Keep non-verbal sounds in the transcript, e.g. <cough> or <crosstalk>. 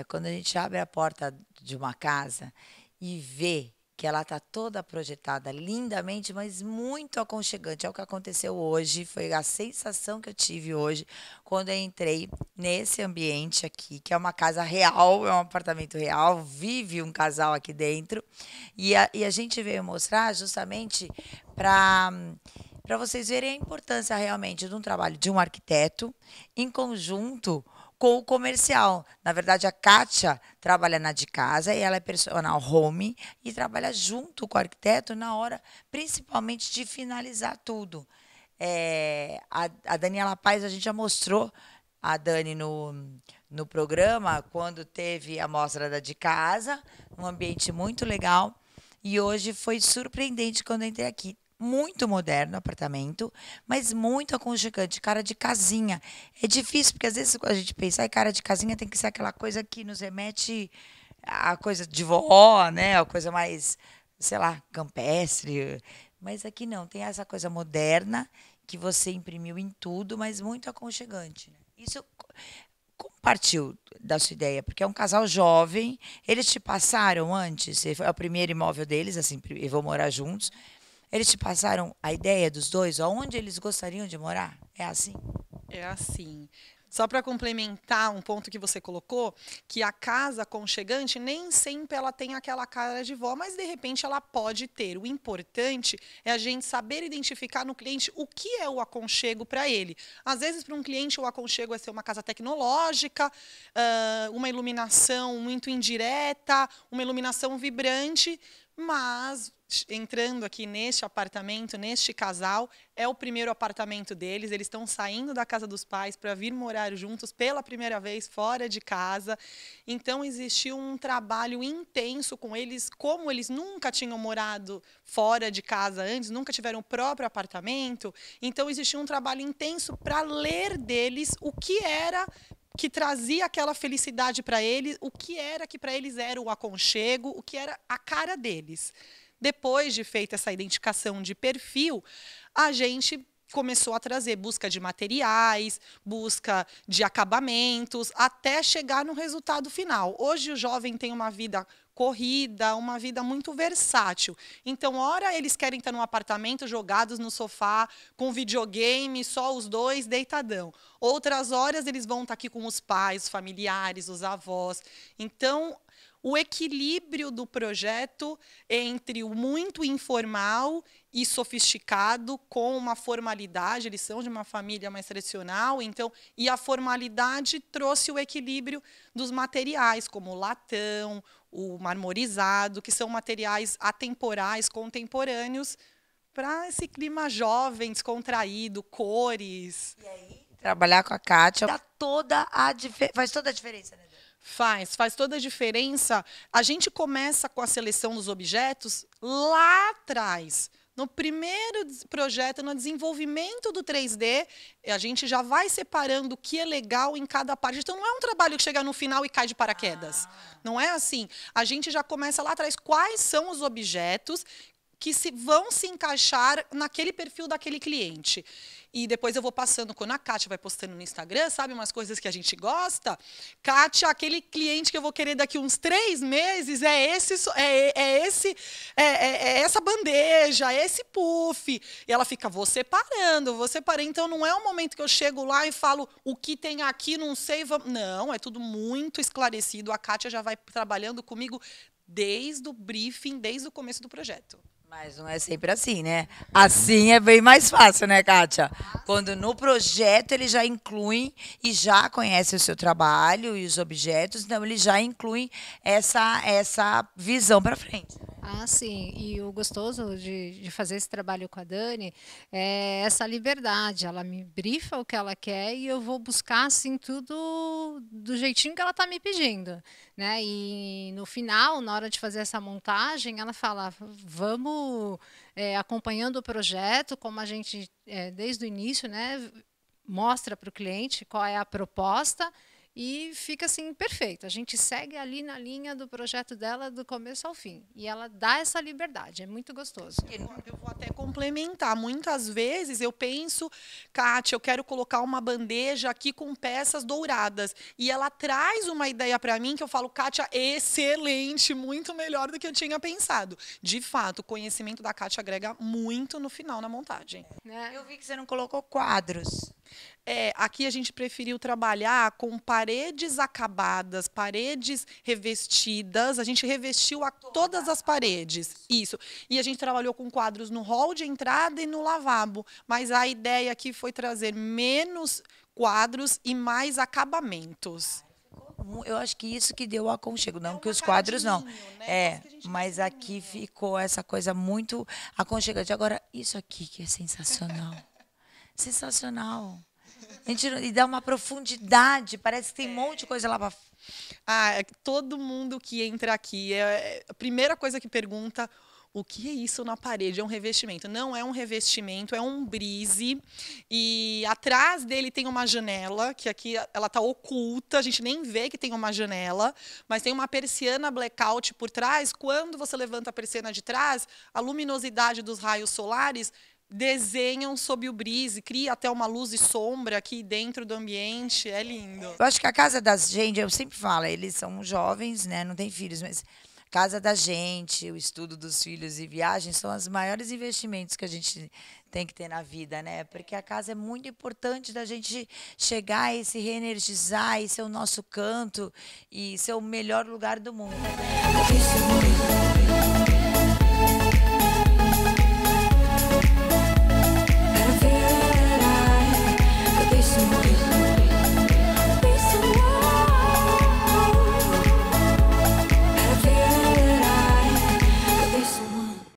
é quando a gente abre a porta de uma casa e vê que ela está toda projetada lindamente, mas muito aconchegante. É o que aconteceu hoje, foi a sensação que eu tive hoje quando eu entrei nesse ambiente aqui, que é uma casa real, é um apartamento real, vive um casal aqui dentro. E a, e a gente veio mostrar justamente para para vocês verem a importância realmente de um trabalho de um arquiteto em conjunto com o comercial. Na verdade, a Kátia trabalha na de casa e ela é personal home e trabalha junto com o arquiteto na hora, principalmente, de finalizar tudo. É, a, a Daniela Paz, a gente já mostrou a Dani no, no programa quando teve a mostra da de casa, um ambiente muito legal. E hoje foi surpreendente quando entrei aqui muito moderno o apartamento, mas muito aconchegante, cara de casinha. É difícil, porque às vezes a gente pensa, ai, cara de casinha tem que ser aquela coisa que nos remete a coisa de vó, né? A coisa mais, sei lá, campestre. Mas aqui não, tem essa coisa moderna que você imprimiu em tudo, mas muito aconchegante. Né? Isso como partiu da sua ideia? Porque é um casal jovem, eles te passaram antes, foi é o primeiro imóvel deles, assim, e vão morar juntos. Eles te passaram a ideia dos dois, aonde eles gostariam de morar? É assim? É assim. Só para complementar um ponto que você colocou, que a casa aconchegante nem sempre ela tem aquela cara de vó, mas de repente ela pode ter. O importante é a gente saber identificar no cliente o que é o aconchego para ele. Às vezes, para um cliente, o aconchego é ser uma casa tecnológica, uma iluminação muito indireta, uma iluminação vibrante, mas, entrando aqui neste apartamento, neste casal, é o primeiro apartamento deles. Eles estão saindo da casa dos pais para vir morar juntos pela primeira vez fora de casa. Então, existiu um trabalho intenso com eles. Como eles nunca tinham morado fora de casa antes, nunca tiveram o próprio apartamento, então existiu um trabalho intenso para ler deles o que era que trazia aquela felicidade para eles, o que era que para eles era o aconchego, o que era a cara deles. Depois de feita essa identificação de perfil, a gente começou a trazer busca de materiais, busca de acabamentos, até chegar no resultado final. Hoje o jovem tem uma vida corrida, uma vida muito versátil. Então, ora eles querem estar num apartamento jogados no sofá, com videogame, só os dois, deitadão. Outras horas eles vão estar aqui com os pais, familiares, os avós. Então, o equilíbrio do projeto entre o muito informal e sofisticado com uma formalidade, eles são de uma família mais tradicional, então, e a formalidade trouxe o equilíbrio dos materiais, como o latão, o marmorizado, que são materiais atemporais, contemporâneos, para esse clima jovem, descontraído, cores. E aí, trabalhar com a Kátia dá toda a faz toda a diferença, né? Faz, faz toda a diferença. A gente começa com a seleção dos objetos lá atrás. No primeiro projeto, no desenvolvimento do 3D, a gente já vai separando o que é legal em cada parte. Então, não é um trabalho que chega no final e cai de paraquedas. Ah. Não é assim. A gente já começa lá atrás quais são os objetos que se, vão se encaixar naquele perfil daquele cliente. E depois eu vou passando, quando a Kátia vai postando no Instagram, sabe, umas coisas que a gente gosta. Kátia, aquele cliente que eu vou querer daqui uns três meses é esse, é, é esse, é, é, é essa bandeja, é esse puff. E ela fica, você parando você separando. Então não é o um momento que eu chego lá e falo o que tem aqui, não sei. Vamos... Não, é tudo muito esclarecido. A Kátia já vai trabalhando comigo desde o briefing, desde o começo do projeto. Mas não é sempre assim, né? Assim é bem mais fácil, né, Kátia? Quando no projeto ele já inclui e já conhece o seu trabalho e os objetos, então ele já inclui essa, essa visão para frente. Né? Ah, sim. E o gostoso de, de fazer esse trabalho com a Dani é essa liberdade. Ela me brifa o que ela quer e eu vou buscar, assim, tudo do jeitinho que ela tá me pedindo, né? E no final, na hora de fazer essa montagem, ela fala: vamos é, acompanhando o projeto, como a gente é, desde o início, né? Mostra para o cliente qual é a proposta e fica assim perfeito. A gente segue ali na linha do projeto dela do começo ao fim e ela dá essa liberdade, é muito gostoso. Eu vou, eu vou até complementar. Muitas vezes eu penso, Kátia, eu quero colocar uma bandeja aqui com peças douradas e ela traz uma ideia para mim que eu falo, Kátia, excelente, muito melhor do que eu tinha pensado. De fato, o conhecimento da Kátia agrega muito no final na montagem. Né? Eu vi que você não colocou quadros. É, aqui a gente preferiu trabalhar com parênteses paredes acabadas, paredes revestidas. A gente revestiu a todas as paredes. Isso. E a gente trabalhou com quadros no hall de entrada e no lavabo. Mas a ideia aqui foi trazer menos quadros e mais acabamentos. Eu acho que isso que deu o aconchego, não é que os quadros não. Né? É, tá mas aqui ficou essa coisa muito aconchegante. Agora, isso aqui que é sensacional. <laughs> sensacional. A gente e dá uma profundidade, parece que tem um monte de coisa lá para Ah, é todo mundo que entra aqui, é, é, a primeira coisa que pergunta, o que é isso na parede? É um revestimento. Não é um revestimento, é um brise. E atrás dele tem uma janela, que aqui ela está oculta, a gente nem vê que tem uma janela, mas tem uma persiana blackout por trás. Quando você levanta a persiana de trás, a luminosidade dos raios solares desenham sob o brise, cria até uma luz e sombra aqui dentro do ambiente, é lindo. Eu acho que a casa das gente, eu sempre falo, eles são jovens, né, não tem filhos, mas casa da gente, o estudo dos filhos e viagens são os maiores investimentos que a gente tem que ter na vida, né? Porque a casa é muito importante da gente chegar e se reenergizar e ser o nosso canto e ser o melhor lugar do mundo.